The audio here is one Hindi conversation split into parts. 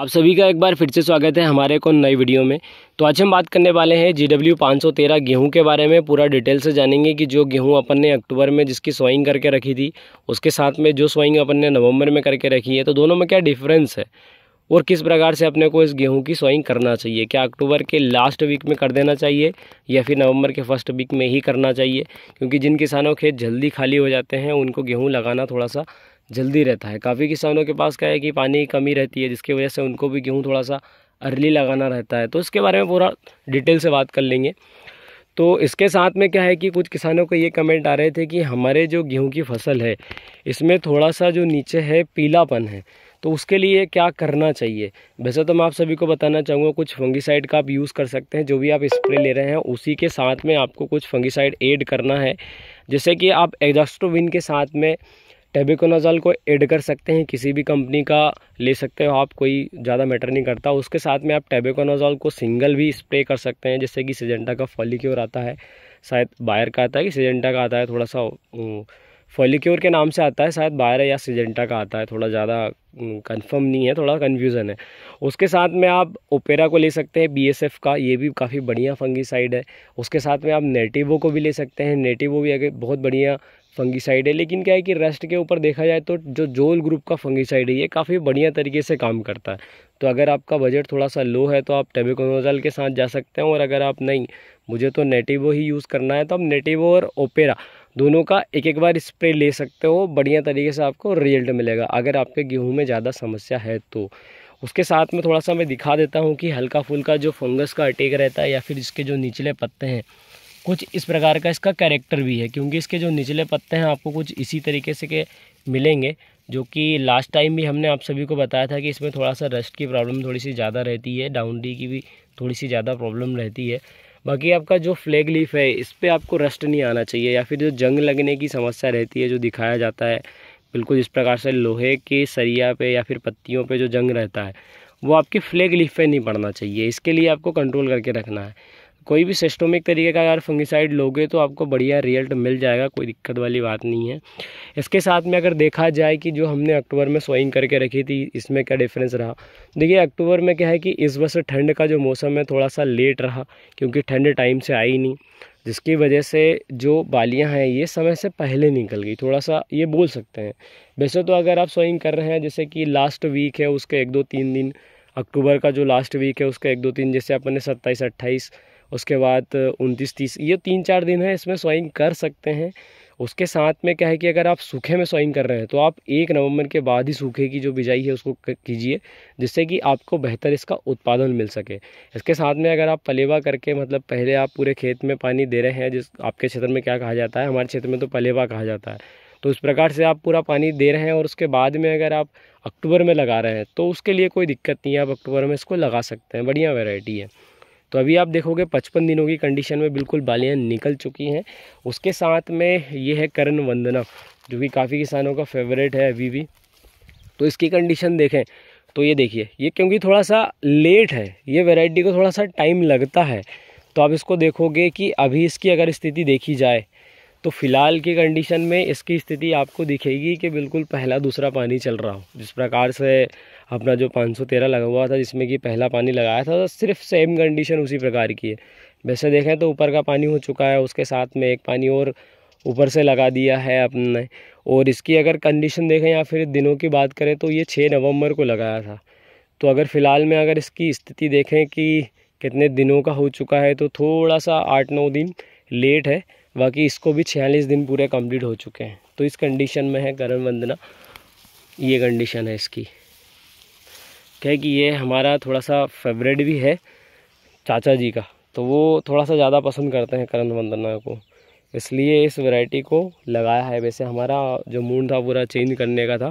आप सभी का एक बार फिर से स्वागत है हमारे को नई वीडियो में तो आज हम बात करने वाले हैं जी डब्ल्यू पाँच सौ तेरह गेहूँ के बारे में पूरा डिटेल से जानेंगे कि जो गेहूँ अपन ने अक्टूबर में जिसकी स्वाइंग करके रखी थी उसके साथ में जो स्वाइंग अपन ने नवंबर में करके रखी है तो दोनों में क्या डिफरेंस है और किस प्रकार से अपने को इस गेहूँ की स्वाइंग करना चाहिए क्या अक्टूबर के लास्ट वीक में कर देना चाहिए या फिर नवंबर के फर्स्ट वीक में ही करना चाहिए क्योंकि जिन किसानों खेत जल्दी खाली हो जाते हैं उनको गेहूँ लगाना थोड़ा सा जल्दी रहता है काफ़ी किसानों के पास क्या है कि पानी की कमी रहती है जिसकी वजह से उनको भी गेहूँ थोड़ा सा अर्ली लगाना रहता है तो इसके बारे में पूरा डिटेल से बात कर लेंगे तो इसके साथ में क्या है कि कुछ किसानों को ये कमेंट आ रहे थे कि हमारे जो गेहूँ की फसल है इसमें थोड़ा सा जो नीचे है पीलापन है तो उसके लिए क्या करना चाहिए वैसे तो मैं आप सभी को बताना चाहूँगा कुछ फंगिसाइड का आप यूज़ कर सकते हैं जो भी आप स्प्रे ले रहे हैं उसी के साथ में आपको कुछ फंगिसाइड एड करना है जैसे कि आप एग्जास्ट्रोविन के साथ में टेबिकोनाजल को ऐड कर सकते हैं किसी भी कंपनी का ले सकते हो आप कोई ज़्यादा मैटर नहीं करता उसके साथ में आप टेबिकोनाजॉल को सिंगल भी स्प्रे कर सकते हैं जैसे कि सिजेंटा का फॉलिक्योर आता है शायद बायर का आता है कि सिजेंटा का आता है थोड़ा सा फॉलिक्योर के नाम से आता है शायद बायर या सिजेंटा का आता है थोड़ा ज़्यादा कन्फर्म नहीं है थोड़ा कन्फ्यूज़न है उसके साथ में आप ओपेरा को ले सकते हैं बी का ये भी काफ़ी बढ़िया फंगी साइड है उसके साथ में आप नेटिवो को भी ले सकते हैं नेटिवो भी अगर बहुत बढ़िया फंगीसाइड है लेकिन क्या है कि रेस्ट के ऊपर देखा जाए तो जो जोल ग्रुप का फंगीसाइड है ये काफ़ी बढ़िया तरीके से काम करता है तो अगर आपका बजट थोड़ा सा लो है तो आप टेबिकोनोजल के साथ जा सकते हैं और अगर आप नहीं मुझे तो नेटिवो ही यूज़ करना है तो आप नेटिवो और ओपेरा दोनों का एक एक बार स्प्रे ले सकते हो बढ़िया तरीके से आपको रिजल्ट मिलेगा अगर आपके गेहूँ में ज़्यादा समस्या है तो उसके साथ में थोड़ा सा मैं दिखा देता हूँ कि हल्का फुल्का जो फंगस का अटैक रहता है या फिर इसके जो निचले पत्ते हैं कुछ इस प्रकार का इसका कैरेक्टर भी है क्योंकि इसके जो निचले पत्ते हैं आपको कुछ इसी तरीके से के मिलेंगे जो कि लास्ट टाइम भी हमने आप सभी को बताया था कि इसमें थोड़ा सा रस्ट की प्रॉब्लम थोड़ी सी ज़्यादा रहती है डाउनडी की भी थोड़ी सी ज़्यादा प्रॉब्लम रहती है बाकी आपका जो फ्लैग लीफ है इस पर आपको रस्ट नहीं आना चाहिए या फिर जो जंग लगने की समस्या रहती है जो दिखाया जाता है बिल्कुल इस प्रकार से लोहे के सरिया पे या फिर पत्तियों पे जो जंग रहता है वो आपकी फ्लैग लीफ पे नहीं पड़ना चाहिए इसके लिए आपको कंट्रोल करके रखना है कोई भी सिस्टमिक तरीके का अगर फंगिसाइड लोगे तो आपको बढ़िया रिजल्ट मिल जाएगा कोई दिक्कत वाली बात नहीं है इसके साथ में अगर देखा जाए कि जो हमने अक्टूबर में स्वाइंग करके रखी थी इसमें क्या डिफरेंस रहा देखिए अक्टूबर में क्या है कि इस वर्ष ठंड का जो मौसम है थोड़ा सा लेट रहा क्योंकि ठंड टाइम से आई नहीं जिसकी वजह से जो बालियाँ हैं ये समय से पहले निकल गई थोड़ा सा ये बोल सकते हैं वैसे तो अगर आप स्वइंग कर रहे हैं जैसे कि लास्ट वीक है उसके एक दो तीन दिन अक्टूबर का जो लास्ट वीक है उसका एक दो तीन जैसे अपने सत्ताईस अट्ठाईस उसके बाद उनतीस तीस ये तीन चार दिन है इसमें स्वाइंग कर सकते हैं उसके साथ में क्या है कि अगर आप सूखे में स्वाइंग कर रहे हैं तो आप एक नवंबर के बाद ही सूखे की जो बिजाई है उसको कीजिए जिससे कि आपको बेहतर इसका उत्पादन मिल सके इसके साथ में अगर आप पलेवा करके मतलब पहले आप पूरे खेत में पानी दे रहे हैं जिस आपके क्षेत्र में क्या कहा जाता है हमारे क्षेत्र में तो पलेवा कहा जाता है तो इस प्रकार से आप पूरा पानी दे रहे हैं और उसके बाद में अगर आप अक्टूबर में लगा रहे हैं तो उसके लिए कोई दिक्कत नहीं है आप अक्टूबर में इसको लगा सकते हैं बढ़िया वेराइटी है तो अभी आप देखोगे पचपन दिनों की कंडीशन में बिल्कुल बालियाँ निकल चुकी हैं उसके साथ में ये है करण वंदना जो कि काफ़ी किसानों का फेवरेट है अभी भी तो इसकी कंडीशन देखें तो ये देखिए ये क्योंकि थोड़ा सा लेट है ये वेराइटी को थोड़ा सा टाइम लगता है तो आप इसको देखोगे कि अभी इसकी अगर स्थिति देखी जाए तो फ़िलहाल की कंडीशन में इसकी स्थिति आपको दिखेगी कि बिल्कुल पहला दूसरा पानी चल रहा हो जिस प्रकार से अपना जो 513 लगा हुआ था जिसमें कि पहला पानी लगाया था तो सिर्फ सेम कंडीशन उसी प्रकार की है वैसे देखें तो ऊपर का पानी हो चुका है उसके साथ में एक पानी और ऊपर से लगा दिया है अपने और इसकी अगर कंडीशन देखें या फिर दिनों की बात करें तो ये छः नवंबर को लगाया था तो अगर फ़िलहाल में अगर इसकी स्थिति देखें कि कितने दिनों का हो चुका है तो थोड़ा सा आठ नौ दिन लेट है बाकी इसको भी छियालीस दिन पूरे कंप्लीट हो चुके हैं तो इस कंडीशन में है करण वंदना ये कंडीशन है इसकी क्या कि ये हमारा थोड़ा सा फेवरेट भी है चाचा जी का तो वो थोड़ा सा ज़्यादा पसंद करते हैं करण वंदना को इसलिए इस वैरायटी को लगाया है वैसे हमारा जो मूड था पूरा चेंज करने का था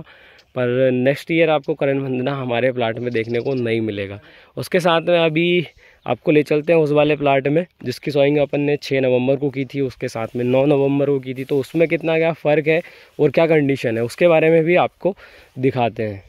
पर नेक्स्ट ईयर आपको करण वंदना हमारे प्लाट में देखने को नहीं मिलेगा उसके साथ में अभी आपको ले चलते हैं उस वाले प्लाट में जिसकी सॉइंग अपन ने छः नवंबर को की थी उसके साथ में नौ नवंबर को की थी तो उसमें कितना क्या फ़र्क है और क्या कंडीशन है उसके बारे में भी आपको दिखाते हैं